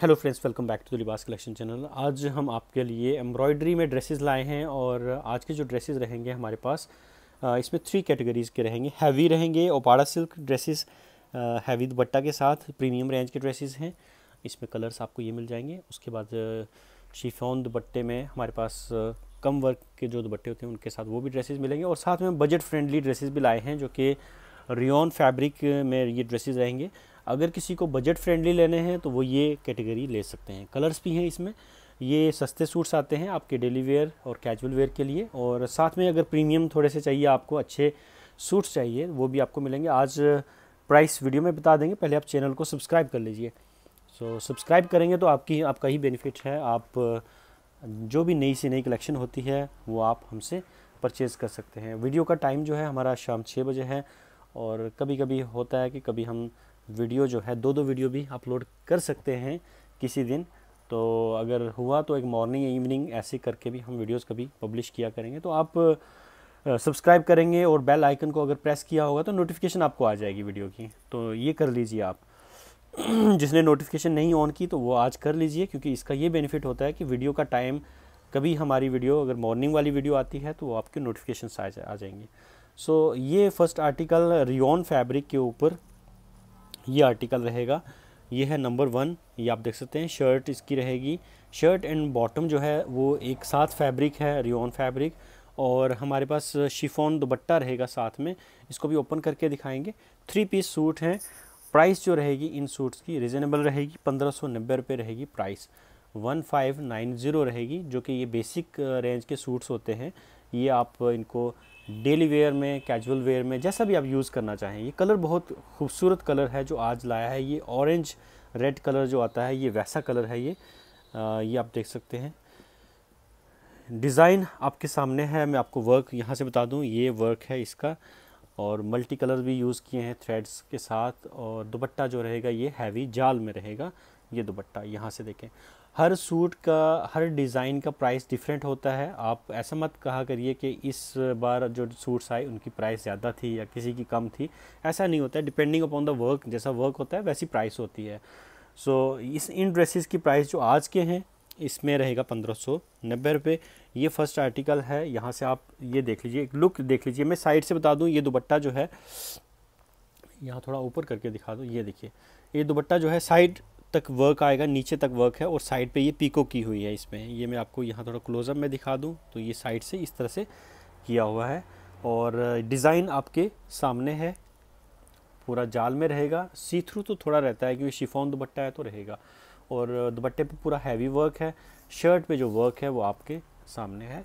hello friends welcome back to the Libas collection channel आज हम आपके लिए एम्ब्रॉयडरी में ड्रेसेस लाए हैं और आज के जो ड्रेसेस रहेंगे हमारे पास इसमें थ्री कैटेगरीज़ के रहेंगे हैवी रहेंगे Uppada silk dresses heavy dupatta के साथ प्रीमियम रेंज के ड्रेसेस हैं इसमें कलर्स आपको ये मिल जाएंगे उसके बाद शिफोन दुपट्टे में हमारे पास कम वर्क के जो दुपट्टे होते हैं उनके साथ वो भी ड्रेसेस मिलेंगे और साथ में बजट फ्रेंडली ड्रेसेस भी लाए हैं जो कि रियोन फैब्रिक में ये ड्रेसेस रहेंगे अगर किसी को बजट फ्रेंडली लेने हैं तो वो ये कैटेगरी ले सकते हैं कलर्स भी हैं इसमें ये सस्ते सूट्स आते हैं आपके डेली वेयर और कैजुअल वेयर के लिए और साथ में अगर प्रीमियम थोड़े से चाहिए आपको अच्छे सूट्स चाहिए वो भी आपको मिलेंगे आज प्राइस वीडियो में बता देंगे पहले आप चैनल को सब्सक्राइब कर लीजिए सो so, सब्सक्राइब करेंगे तो आपकी आपका ही बेनिफिट है आप जो भी नई से नई कलेक्शन होती है वो आप हमसे परचेज़ कर सकते हैं वीडियो का टाइम जो है हमारा शाम छः बजे है और कभी कभी होता है कि कभी हम वीडियो जो है दो दो वीडियो भी अपलोड कर सकते हैं किसी दिन तो अगर हुआ तो एक मॉर्निंग या इवनिंग ऐसे करके भी हम वीडियोस कभी पब्लिश किया करेंगे तो आप सब्सक्राइब करेंगे और बेल आइकन को अगर प्रेस किया होगा तो नोटिफिकेशन आपको आ जाएगी वीडियो की तो ये कर लीजिए आप जिसने नोटिफिकेशन नहीं ऑन की तो वो आज कर लीजिए क्योंकि इसका ये बेनिफिट होता है कि वीडियो का टाइम कभी हमारी वीडियो अगर मॉर्निंग वाली वीडियो आती है तो वो आपके नोटिफिकेशन आ, आ जाएंगे सो so, ये फर्स्ट आर्टिकल रियोन फैब्रिक के ऊपर ये आर्टिकल रहेगा ये है नंबर वन ये आप देख सकते हैं शर्ट इसकी रहेगी शर्ट एंड बॉटम जो है वो एक साथ फैब्रिक है रियोन फैब्रिक और हमारे पास शिफोन दुबट्टा रहेगा साथ में इसको भी ओपन करके दिखाएंगे थ्री पीस सूट हैं प्राइस जो रहेगी इन सूट्स की रिजनेबल रहेगी पंद्रह सौ नब्बे रुपये रहेगी price one five nine zero रहेगी जो कि ये बेसिक रेंज के सूट्स होते हैं ये आप इनको डेली वेयर में कैजुअल वेयर में जैसा भी आप यूज़ करना चाहें ये कलर बहुत खूबसूरत कलर है जो आज लाया है ये ऑरेंज रेड कलर जो आता है ये वैसा कलर है ये ये आप देख सकते हैं डिज़ाइन आपके सामने है मैं आपको वर्क यहाँ से बता दूँ ये वर्क है इसका और मल्टी कलर भी यूज़ किए हैं थ्रेड्स के साथ और दुपट्टा जो रहेगा ये हैवी जाल में रहेगा ये दुपट्टा यहाँ से देखें हर सूट का हर डिज़ाइन का प्राइस डिफरेंट होता है आप ऐसा मत कहा करिए कि इस बार जो सूट्स आए उनकी प्राइस ज़्यादा थी या किसी की कम थी ऐसा नहीं होता है डिपेंडिंग अपॉन द वर्क जैसा वर्क होता है वैसी प्राइस होती है सो so, इस इन ड्रेसेस की प्राइस जो आज के हैं इसमें रहेगा पंद्रह सौ नब्बे रुपये ये फर्स्ट आर्टिकल है यहाँ से आप ये देख लीजिए एक लुक देख लीजिए मैं साइड से बता दूँ ये दुपट्टा जो है यहाँ थोड़ा ऊपर करके दिखा दो ये देखिए ये दुपट्टा जो है साइड तक वर्क आएगा नीचे तक वर्क है और साइड पे ये पीको की हुई है इसमें ये मैं आपको यहाँ थोड़ा क्लोजअप में दिखा दूँ तो ये साइड से इस तरह से किया हुआ है और डिज़ाइन आपके सामने है पूरा जाल में रहेगा सी थ्रू तो थोड़ा रहता है क्योंकि शिफॉन दुपट्टा है तो रहेगा और दुपट्टे पे पूरा हैवी वर्क है शर्ट पे जो वर्क है वो आपके सामने है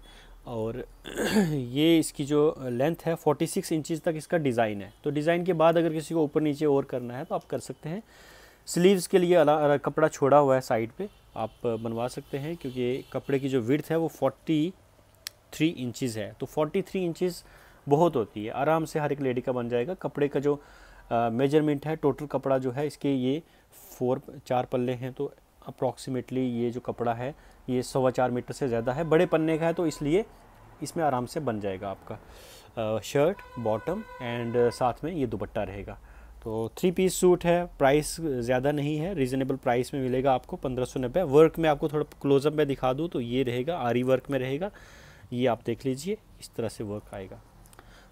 और ये इसकी जो लेंथ है 46 सिक्स तक इसका डिज़ाइन है तो डिज़ाइन के बाद अगर किसी को ऊपर नीचे और करना है तो आप कर सकते हैं स्लीव्स के लिए अला कपड़ा छोड़ा हुआ है साइड पे आप बनवा सकते हैं क्योंकि कपड़े की जो विर्थ है वो 43 इंचज़ है तो 43 इंचज़ बहुत होती है आराम से हर एक लेडी का बन जाएगा कपड़े का जो मेजरमेंट है टोटल कपड़ा जो है इसके ये फोर चार पल्ले हैं तो अप्रॉक्सीमेटली ये जो कपड़ा है ये सवा चार मीटर से ज़्यादा है बड़े पन्ने का है तो इसलिए इसमें आराम से बन जाएगा आपका शर्ट बॉटम एंड साथ में ये दुपट्टा रहेगा तो थ्री पीस सूट है प्राइस ज़्यादा नहीं है रीज़नेबल प्राइस में मिलेगा आपको पंद्रह सौ नब्बे वर्क में आपको थोड़ा क्लोजअप में दिखा दूँ तो ये रहेगा आरी वर्क में रहेगा ये आप देख लीजिए इस तरह से वर्क आएगा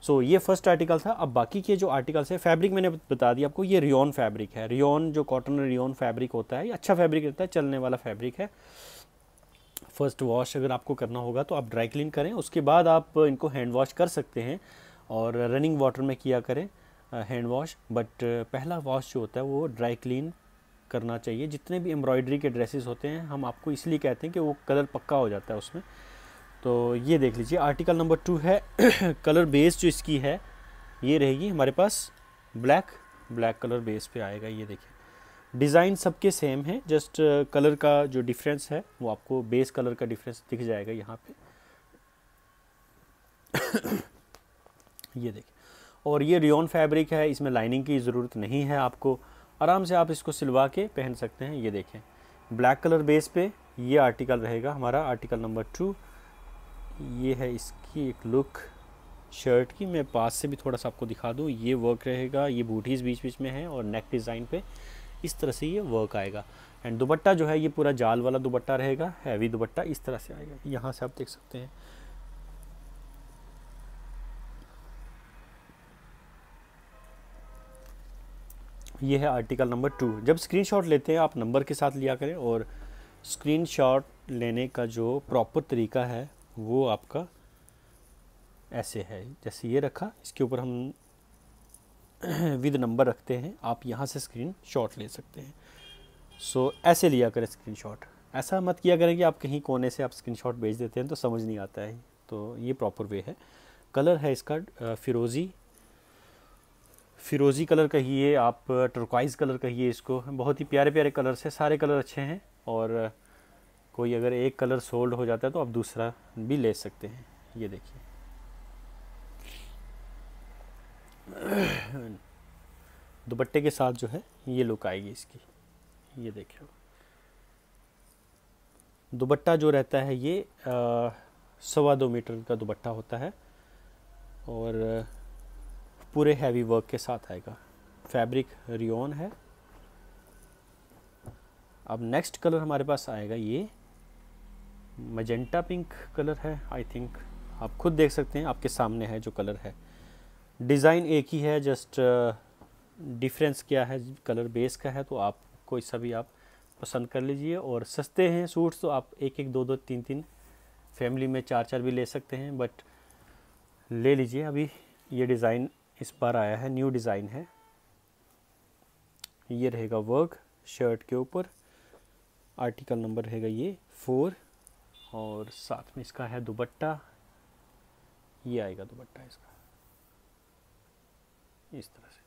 सो so, ये फर्स्ट आर्टिकल था अब बाकी के जो आर्टिकल्स है फैब्रिक मैंने बता दिया आपको ये रियोन फैब्रिक है रियोन जो कॉटन रियोन फैब्रिक होता है ये अच्छा फैब्रिक रहता है चलने वाला फैब्रिक है फर्स्ट वॉश अगर आपको करना होगा तो आप ड्राई क्लीन करें उसके बाद आप इनको हैंड वॉश कर सकते हैं और रनिंग वाटर में किया करें हैंड वॉश बट पहला वॉश जो होता है वो ड्राई क्लीन करना चाहिए जितने भी एम्ब्रॉयडरी के ड्रेसेस होते हैं हम आपको इसलिए कहते हैं कि वो कलर पक्का हो जाता है उसमें तो ये देख लीजिए आर्टिकल नंबर टू है कलर बेस जो इसकी है ये रहेगी हमारे पास ब्लैक ब्लैक कलर बेस पे आएगा ये देखिए डिज़ाइन सबके सेम है जस्ट कलर का जो डिफरेंस है वो आपको बेस कलर का डिफरेंस दिख जाएगा यहाँ पे ये देखिए और ये रियोन फैब्रिक है इसमें लाइनिंग की ज़रूरत नहीं है आपको आराम से आप इसको सिलवा के पहन सकते हैं ये देखें ब्लैक कलर बेस पे ये आर्टिकल रहेगा हमारा आर्टिकल नंबर टू ये है इसकी एक लुक शर्ट की मैं पास से भी थोड़ा सा आपको दिखा दूँ ये वर्क रहेगा ये बूटीज़ बीच बीच में है और नेक डिज़ाइन पर इस तरह से ये वर्क आएगा एंड दुपट्टा जो है ये पूरा जाल वाला दुपट्टा रहेगा हैवी दुपट्टा इस तरह से आएगा यहाँ से आप देख सकते हैं ये है आर्टिकल नंबर टू जब स्क्रीनशॉट लेते हैं आप नंबर के साथ लिया करें और स्क्रीनशॉट लेने का जो प्रॉपर तरीका है वो आपका ऐसे है जैसे ये रखा इसके ऊपर हम विद नंबर रखते हैं आप यहाँ से स्क्रीन शॉट ले सकते हैं सो so, ऐसे लिया करें स्क्रीन शॉट ऐसा मत किया करें कि आप कहीं कोने से आप स्क्रीन शॉट भेज देते हैं तो समझ नहीं आता है तो ये प्रॉपर वे है कलर है इसका फिरोज़ी फिरोज़ी कलर कहिए आप टर्कवाइज़ कलर कहिए इसको बहुत ही प्यारे प्यारे कलर्स हैं सारे कलर अच्छे हैं और कोई अगर एक कलर सोल्ड हो जाता है तो आप दूसरा भी ले सकते हैं ये देखिए दुपट्टे के साथ जो है ये लुक आएगी इसकी ये देखिए दुपट्टा जो रहता है ये सवा दो मीटर का दुपट्टा होता है और पूरे हैवी वर्क के साथ आएगा फैब्रिक रियोन है अब नेक्स्ट कलर हमारे पास आएगा ये मजेंटा पिंक कलर है आई थिंक आप खुद देख सकते हैं आपके सामने है जो कलर है डिज़ाइन एक ही है जस्ट डिफरेंस uh, क्या है कलर बेस का है तो आप कोई सा भी आप पसंद कर लीजिए और सस्ते हैं सूट्स तो आप एक एक दो दो तीन तीन फैमिली में चार चार भी ले सकते हैं बट ले लीजिए अभी ये डिज़ाइन इस पर आया है न्यू डिज़ाइन है ये रहेगा वर्क शर्ट के ऊपर आर्टिकल नंबर रहेगा ये फोर और साथ में इसका है दुबट्टा ये आएगा दुबट्टा इसका इस तरह से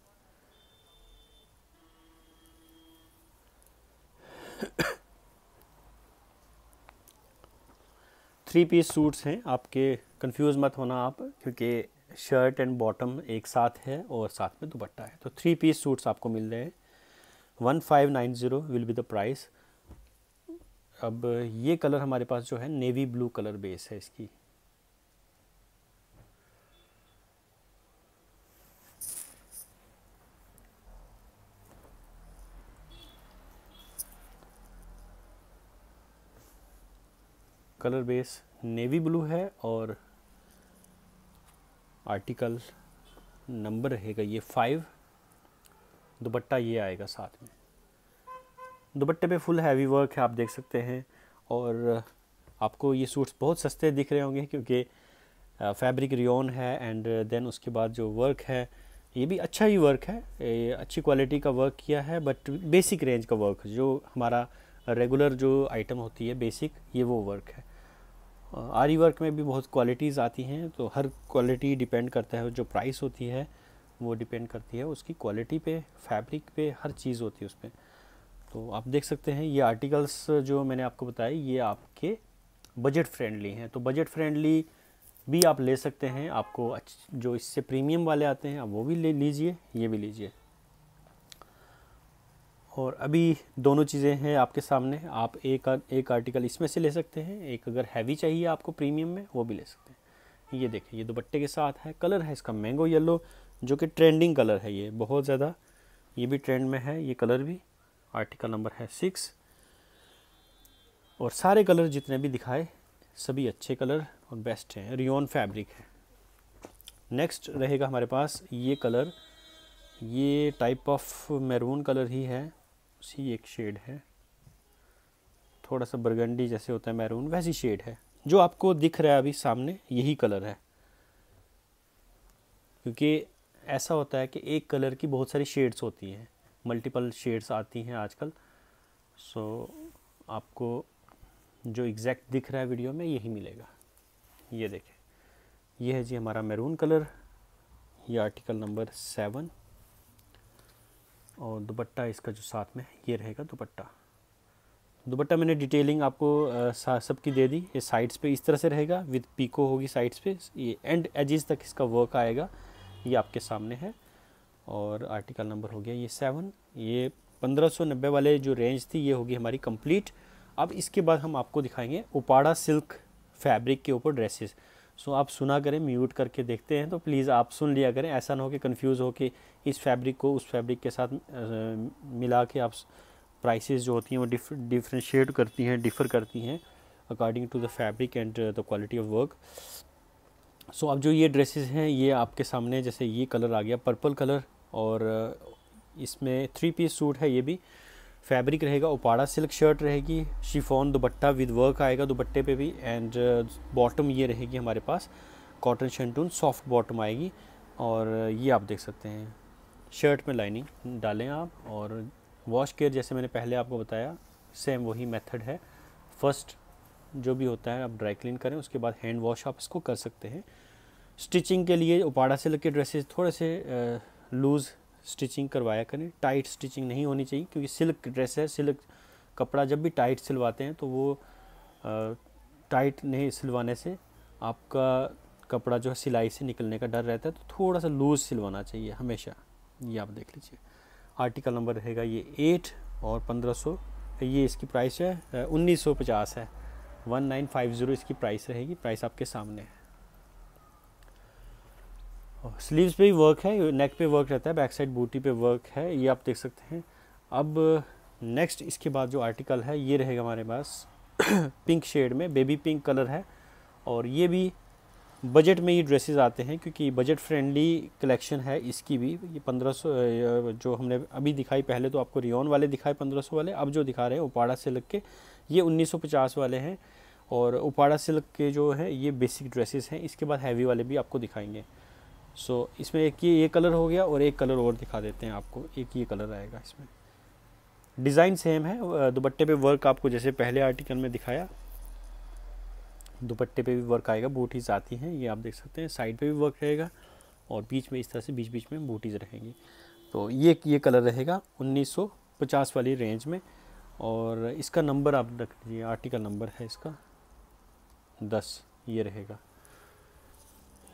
थ्री पीस सूट्स हैं आपके कंफ्यूज मत होना आप क्योंकि शर्ट एंड बॉटम एक साथ है और साथ में दुपट्टा है तो थ्री पीस सूट्स आपको मिल रहे हैं one five nine zero will be the price अब ये कलर हमारे पास जो है नेवी ब्लू कलर बेस है इसकी कलर बेस नेवी ब्लू है और आर्टिकल नंबर रहेगा ये फाइव दुपट्टा ये आएगा साथ में दुपट्टे पे फुल हैवी वर्क है आप देख सकते हैं और आपको ये सूट्स बहुत सस्ते दिख रहे होंगे क्योंकि फैब्रिक रियोन है एंड देन उसके बाद जो वर्क है ये भी अच्छा ही वर्क है अच्छी क्वालिटी का वर्क किया है बट बेसिक रेंज का वर्क जो हमारा रेगुलर जो आइटम होती है बेसिक ये वो वर्क है आरी वर्क में भी बहुत क्वालिटीज़ आती हैं तो हर क्वालिटी डिपेंड करता है जो प्राइस होती है वो डिपेंड करती है उसकी क्वालिटी पे फैब्रिक पे हर चीज़ होती है उस पर तो आप देख सकते हैं ये आर्टिकल्स जो मैंने आपको बताए ये आपके बजट फ्रेंडली हैं तो बजट फ्रेंडली भी आप ले सकते हैं आपको जो इससे प्रीमियम वाले आते हैं आप वो भी ले लीजिए ये भी लीजिए और अभी दोनों चीज़ें हैं आपके सामने आप एक एक आर्टिकल इसमें से ले सकते हैं एक अगर हैवी चाहिए आपको प्रीमियम में वो भी ले सकते हैं ये देखें ये दुपट्टे के साथ है कलर है इसका मैंगो येलो जो कि ट्रेंडिंग कलर है ये बहुत ज़्यादा ये भी ट्रेंड में है ये कलर भी आर्टिकल नंबर है सिक्स और सारे कलर जितने भी दिखाए सभी अच्छे कलर और बेस्ट हैं रियोन फैब्रिक है नेक्स्ट रहेगा हमारे पास ये कलर ये टाइप ऑफ मैरून कलर ही है सी एक शेड है थोड़ा सा बरगंडी जैसे होता है मैरून वैसी शेड है जो आपको दिख रहा है अभी सामने यही कलर है क्योंकि ऐसा होता है कि एक कलर की बहुत सारी शेड्स होती हैं मल्टीपल शेड्स आती हैं आजकल सो so, आपको जो एग्जैक्ट दिख रहा है वीडियो में यही मिलेगा ये देखें यह है जी हमारा मैरून कलर ये आर्टिकल नंबर सेवन और दुपट्टा इसका जो साथ में ये रहेगा दुपट्टा दुपट्टा मैंने डिटेलिंग आपको सबकी दे दी ये साइड्स पे इस तरह से रहेगा विद पीको होगी साइड्स पे ये एंड एजिस तक इसका वर्क आएगा ये आपके सामने है और आर्टिकल नंबर हो गया ये सेवन ये पंद्रह सौ नब्बे वाले जो रेंज थी ये होगी हमारी कंप्लीट अब इसके बाद हम आपको दिखाएंगे उपाड़ा सिल्क फैब्रिक के ऊपर ड्रेसेस सो आप सुना करें म्यूट करके देखते हैं तो प्लीज़ आप सुन लिया करें ऐसा ना हो कि कन्फ्यूज़ हो कि इस फैब्रिक को उस फैब्रिक के साथ मिला के आप प्राइसेस जो होती हैं वो डिफ डिफ्रेंशिएट करती हैं डिफ़र करती हैं according to the fabric and the quality of work so अब जो ये ड्रेसेस हैं ये आपके सामने जैसे ये कलर आ गया पर्पल कलर और uh, इसमें थ्री पीस सूट है ये भी फैब्रिक रहेगा ओपाड़ा सिल्क शर्ट रहेगी शिफॉन दुपट्टा विद वर्क आएगा दुपट्टे पे भी एंड बॉटम uh, ये रहेगी हमारे पास कॉटन शंटून सॉफ्ट बॉटम आएगी और uh, ये आप देख सकते हैं शर्ट में लाइनिंग डालें आप और वॉश केयर जैसे मैंने पहले आपको बताया सेम वही मेथड है फर्स्ट जो भी होता है आप ड्राई क्लीन करें उसके बाद हैंड वॉश आप इसको कर सकते हैं स्टिचिंग के लिए उपाड़ा से लग के ड्रेसेस थोड़े से लूज़ uh, स्टिचिंग करवाया करें टाइट स्टिचिंग नहीं होनी चाहिए क्योंकि सिल्क ड्रेस है सिल्क कपड़ा जब भी टाइट सिलवाते हैं तो वो टाइट नहीं सिलवाने से आपका कपड़ा जो है सिलाई से निकलने का डर रहता है तो थोड़ा सा लूज सिलवाना चाहिए हमेशा ये आप देख लीजिए आर्टिकल नंबर रहेगा ये एट और पंद्रह सौ ये इसकी प्राइस है उन्नीस सौ पचास है वन नाइन फाइव ज़ीरो इसकी प्राइस रहेगी प्राइस आपके सामने है स्लीव्स पे ही वर्क है नेक पे वर्क रहता है बैक साइड बूटी पे वर्क है ये आप देख सकते हैं अब नेक्स्ट इसके बाद जो आर्टिकल है ये रहेगा हमारे पास पिंक शेड में बेबी पिंक कलर है और ये भी बजट में ये ड्रेसेस आते हैं क्योंकि बजट फ्रेंडली कलेक्शन है इसकी भी ये पंद्रह सौ जो हमने अभी दिखाई पहले तो आपको रियोन वाले दिखाए पंद्रह सौ वाले अब जो दिखा रहे हैं उपाड़ा सिल्क के ये उन्नीस सौ पचास वाले हैं और उपाड़ा सिल्क के जो है ये बेसिक ड्रेसेस हैं इसके बाद हैवी वाले भी आपको दिखाएंगे सो so, इसमें एक ये ये कलर हो गया और एक कलर और दिखा देते हैं आपको एक ये कलर आएगा इसमें डिज़ाइन सेम है दुपट्टे पे वर्क आपको जैसे पहले आर्टिकल में दिखाया दुपट्टे पे भी वर्क आएगा बूटीज़ आती हैं ये आप देख सकते हैं साइड पे भी वर्क रहेगा और बीच में इस तरह से बीच बीच में बूटीज़ रहेंगी तो ये ये कलर रहेगा 1950 वाली रेंज में और इसका नंबर आप रख लीजिए आर्टिकल नंबर है इसका दस ये रहेगा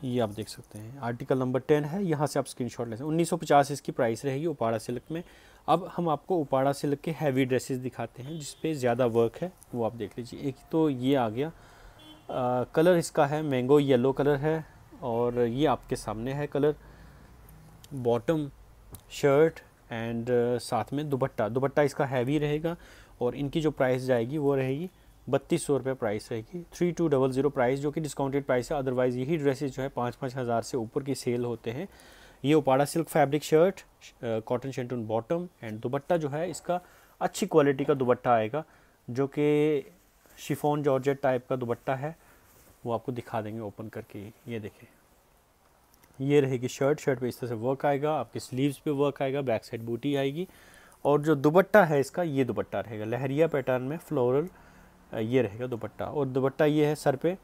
ये आप देख सकते हैं आर्टिकल नंबर टेन है यहाँ से आप स्क्रीनशॉट ले सकते हैं उन्नीस सौ पचास इसकी प्राइस रहेगी उपाड़ा सिल्क में अब हम आपको उपाड़ा सिल्क के हैवी ड्रेसेस दिखाते हैं जिस पे ज़्यादा वर्क है वो आप देख लीजिए एक तो ये आ गया आ, कलर इसका है मैंगो येलो कलर है और ये आपके सामने है कलर बॉटम शर्ट एंड साथ में दुपट्टा दुपट्टा इसका हैवी रहेगा और इनकी जो प्राइस जाएगी वो रहेगी बत्तीस सौ रुपये प्राइस रहेगी three two double zero price जो कि डिस्काउंटेड प्राइस है अदरवाइज़ यही ड्रेसेस जो है पाँच पाँच हज़ार से ऊपर की सेल होते हैं ये Uppada silk fabric shirt cotton shantoon bottom and dupatta जो है इसका अच्छी क्वालिटी का दुबट्टा आएगा जो कि शिफोन जॉर्जेट टाइप का दुबट्टा है वो आपको दिखा देंगे ओपन करके ये देखें ये रहेगी शर्ट शर्ट पे इस तरह से वर्क आएगा आपके स्लीव्स पे वर्क आएगा बैक साइड बूटी आएगी और जो दुबट्टा है इसका ये दुबट्टा रहेगा लहरिया पैटर्न में फ्लोरल ये रहेगा दुपट्टा और दुपट्टा ये है सर पे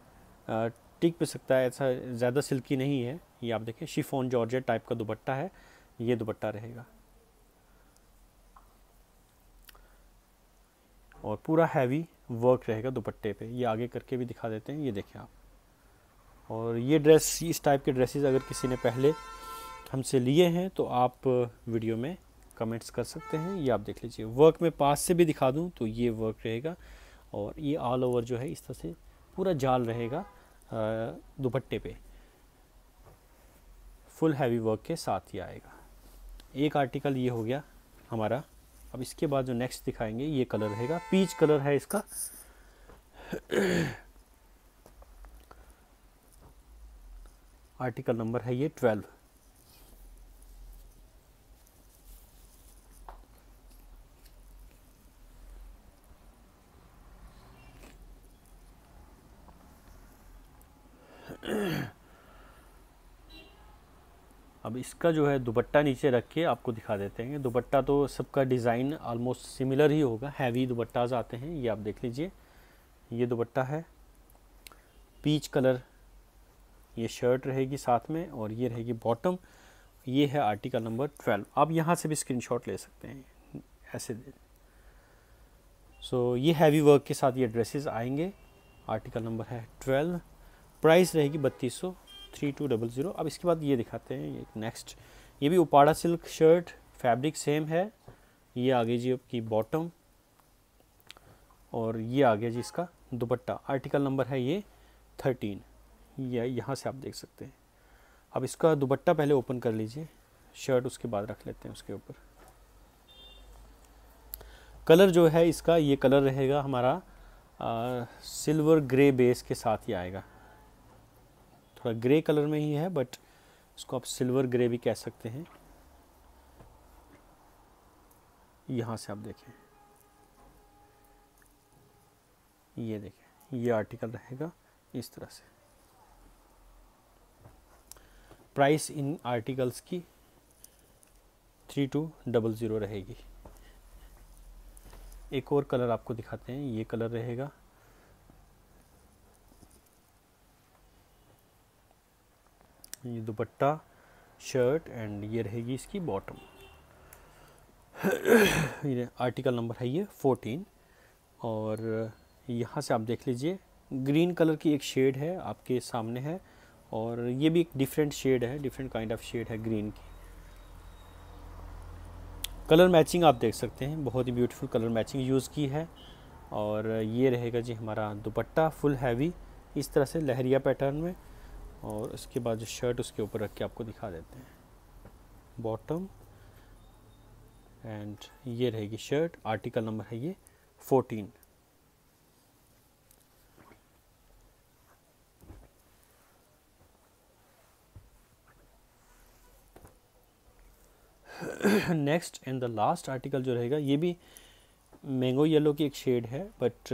टिक भी सकता है ऐसा ज़्यादा सिल्की नहीं है ये आप देखें शिफोन जॉर्जेट टाइप का दुपट्टा है ये दुपट्टा रहेगा और पूरा हैवी वर्क रहेगा दुपट्टे पे ये आगे करके भी दिखा देते हैं ये देखें आप और ये ड्रेस इस टाइप के ड्रेसेस अगर किसी ने पहले हमसे लिए हैं तो आप वीडियो में कमेंट्स कर सकते हैं ये आप देख लीजिए वर्क में पास से भी दिखा दूँ तो ये वर्क रहेगा और ये ऑल ओवर जो है इस तरह से पूरा जाल रहेगा दुपट्टे पे फुल हैवी वर्क के साथ ही आएगा एक आर्टिकल ये हो गया हमारा अब इसके बाद जो नेक्स्ट दिखाएंगे ये कलर रहेगा पीच कलर है इसका आर्टिकल नंबर है ये ट्वेल्व अब इसका जो है दुपट्टा नीचे रख के आपको दिखा देते हैं दुपट्टा तो सबका डिज़ाइन ऑलमोस्ट सिमिलर ही होगा हैवी दुपट्टाज आते हैं ये आप देख लीजिए ये दुपट्टा है पीच कलर ये शर्ट रहेगी साथ में और ये रहेगी बॉटम ये है आर्टिकल नंबर ट्वेल्व आप यहाँ से भी स्क्रीनशॉट ले सकते हैं ऐसे सो so, ये हैवी वर्क के साथ ये ड्रेसेस आएंगे आर्टिकल नंबर है ट्वेल्व प्राइस रहेगी बत्तीस सौ थ्री टू डबल ज़ीरो अब इसके बाद ये दिखाते हैं ये नेक्स्ट ये भी Uppada silk shirt fabric same है ये आ गई जी आपकी बॉटम और ये आ गया जी इसका दुपट्टा आर्टिकल नंबर है ये थर्टीन ये यहाँ से आप देख सकते हैं अब इसका दुपट्टा पहले ओपन कर लीजिए शर्ट उसके बाद रख लेते हैं उसके ऊपर कलर जो है इसका ये कलर रहेगा हमारा आ, सिल्वर ग्रे बेस के साथ ही आएगा थोड़ा ग्रे कलर में ही है बट इसको आप सिल्वर ग्रे भी कह सकते हैं यहाँ से आप देखें ये देखें ये आर्टिकल रहेगा इस तरह से प्राइस इन आर्टिकल्स की थ्री टू डबल ज़ीरो रहेगी एक और कलर आपको दिखाते हैं ये कलर रहेगा ये दुपट्टा शर्ट एंड ये रहेगी इसकी बॉटम ये आर्टिकल नंबर है ये फोर्टीन और यहाँ से आप देख लीजिए ग्रीन कलर की एक शेड है आपके सामने है और ये भी एक डिफरेंट शेड है डिफरेंट काइंड ऑफ शेड है ग्रीन की कलर मैचिंग आप देख सकते हैं बहुत ही ब्यूटीफुल कलर मैचिंग यूज़ की है और ये रहेगा जी हमारा दुपट्टा फुल हैवी इस तरह से लहरिया पैटर्न में और इसके बाद जो शर्ट उसके ऊपर रख के आपको दिखा देते हैं बॉटम एंड ये रहेगी शर्ट आर्टिकल नंबर है ये fourteen next and the last article जो रहेगा ये भी मैंगो येलो की एक शेड है बट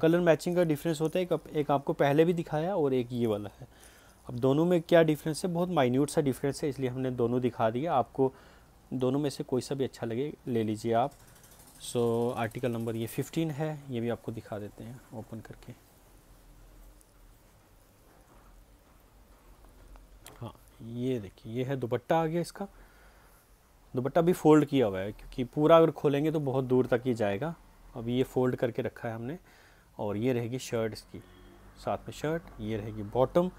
कलर मैचिंग का डिफरेंस होता है एक, एक आपको पहले भी दिखाया और एक ये वाला है अब दोनों में क्या डिफरेंस है बहुत माइन्यूट सा डिफरेंस है इसलिए हमने दोनों दिखा दिया आपको दोनों में से कोई सा भी अच्छा लगे ले लीजिए आप सो so, आर्टिकल नंबर ये 15 है ये भी आपको दिखा देते हैं ओपन करके हाँ ये देखिए ये है दुपट्टा आ गया इसका दुपट्टा भी फोल्ड किया हुआ है क्योंकि पूरा अगर खोलेंगे तो बहुत दूर तक ही जाएगा अब ये फोल्ड करके रखा है हमने और ये रहेगी शर्ट इसकी साथ में शर्ट ये रहेगी बॉटम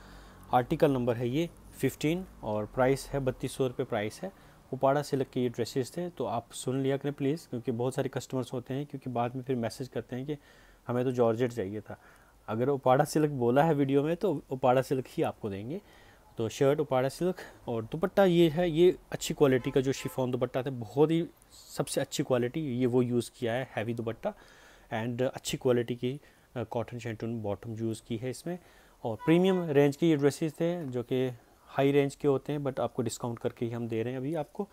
आर्टिकल नंबर है ये 15 और प्राइस है बत्तीस सौ रुपये प्राइस है उपाड़ा से लग के ये ड्रेसेस थे तो आप सुन लिया करें प्लीज़ क्योंकि बहुत सारे कस्टमर्स होते हैं क्योंकि बाद में फिर मैसेज करते हैं कि हमें तो जॉर्जेट चाहिए था अगर उपाड़ा सिल्क बोला है वीडियो में तो उपाड़ा सिल्क ही आपको देंगे तो शर्ट उपाड़ा सिल्क और दुपट्टा ये है ये अच्छी क्वालिटी का जो शिफॉन दुपट्टा था बहुत ही सबसे अच्छी क्वालिटी ये वो यूज़ किया है हैवी दुपट्टा एंड अच्छी क्वालिटी की कॉटन शैंटून बॉटम यूज़ की है इसमें और प्रीमियम रेंज की ये ड्रेसेस थे जो कि हाई रेंज के होते हैं बट आपको डिस्काउंट करके ही हम दे रहे हैं अभी आपको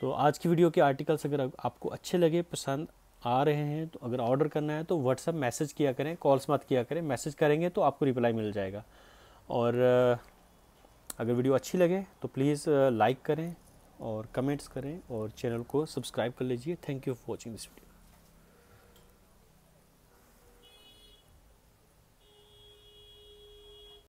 तो आज की वीडियो के आर्टिकल्स अगर आपको अच्छे लगे पसंद आ रहे हैं तो अगर ऑर्डर करना है तो व्हाट्सअप मैसेज किया करें कॉल्स मत किया करें मैसेज करेंगे तो आपको रिप्लाई मिल जाएगा और अगर वीडियो अच्छी लगे तो प्लीज़ लाइक करें और कमेंट्स करें और चैनल को सब्सक्राइब कर लीजिए thank you for watching this video